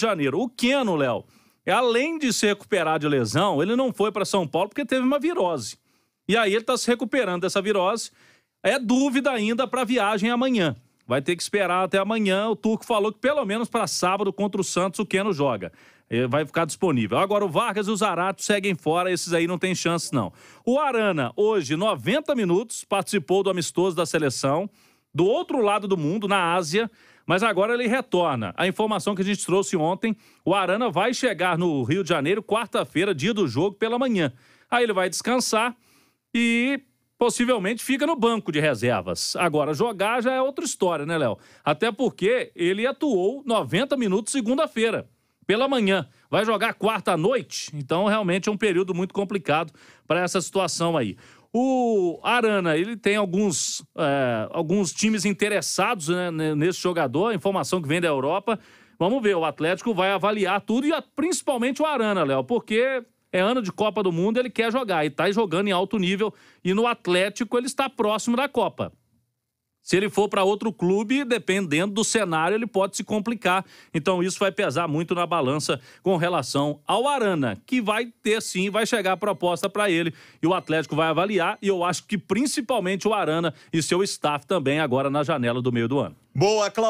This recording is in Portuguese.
de Janeiro. O Keno, Léo, além de se recuperar de lesão, ele não foi para São Paulo porque teve uma virose. E aí ele está se recuperando dessa virose. É dúvida ainda para a viagem amanhã. Vai ter que esperar até amanhã. O Turco falou que pelo menos para sábado contra o Santos o Keno joga. Ele vai ficar disponível. Agora o Vargas e o Zarato seguem fora, esses aí não tem chance não. O Arana, hoje, 90 minutos, participou do amistoso da seleção do outro lado do mundo, na Ásia, mas agora ele retorna. A informação que a gente trouxe ontem: o Arana vai chegar no Rio de Janeiro quarta-feira, dia do jogo, pela manhã. Aí ele vai descansar e possivelmente fica no banco de reservas. Agora, jogar já é outra história, né, Léo? Até porque ele atuou 90 minutos segunda-feira, pela manhã. Vai jogar quarta noite? Então, realmente é um período muito complicado para essa situação aí. O Arana, ele tem alguns, é, alguns times interessados né, nesse jogador, a informação que vem da Europa. Vamos ver, o Atlético vai avaliar tudo e a, principalmente o Arana, Léo, porque é ano de Copa do Mundo, ele quer jogar e está jogando em alto nível. E no Atlético ele está próximo da Copa. Se ele for para outro clube, dependendo do cenário, ele pode se complicar. Então isso vai pesar muito na balança com relação ao Arana, que vai ter sim, vai chegar a proposta para ele e o Atlético vai avaliar. E eu acho que principalmente o Arana e seu staff também agora na janela do meio do ano. Boa, Cláudio.